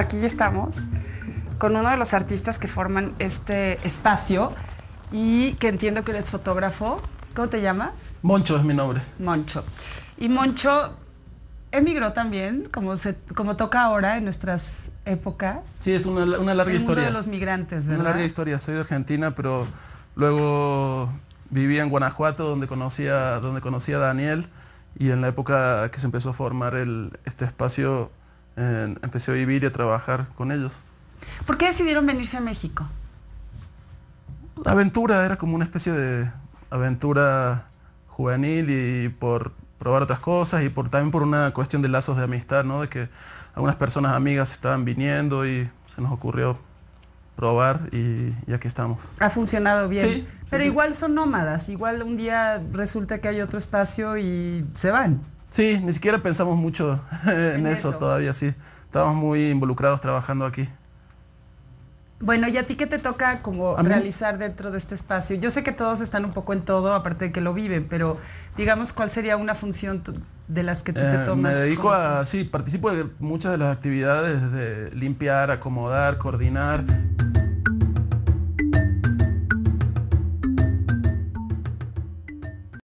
aquí estamos con uno de los artistas que forman este espacio y que entiendo que eres fotógrafo. ¿Cómo te llamas? Moncho es mi nombre. Moncho. Y Moncho emigró también, como, se, como toca ahora en nuestras épocas. Sí, es una, una larga El historia. de los migrantes, ¿verdad? Una larga historia. Soy de Argentina, pero luego viví en Guanajuato, donde conocía, donde conocía a Daniel, y en la época que se empezó a formar este espacio empecé a vivir y a trabajar con ellos. ¿Por qué decidieron venirse a México? La aventura, era como una especie de aventura juvenil y por probar otras cosas y por, también por una cuestión de lazos de amistad, ¿no? De que algunas personas amigas estaban viniendo y se nos ocurrió probar y, aquí estamos. Ha funcionado bien. Pero igual son nómadas, igual un día resulta que hay otro espacio y se van. Sí, ni siquiera pensamos mucho en, eso, todavía, sí. Estamos muy involucrados trabajando aquí. Bueno, ¿y a ti qué te toca como realizar dentro de este espacio? Yo sé que todos están un poco en todo, aparte de que lo viven, pero digamos, ¿cuál sería una función de las que tú te eh, tomas? Me dedico a, sí, participo de muchas de las actividades, de limpiar, acomodar, coordinar.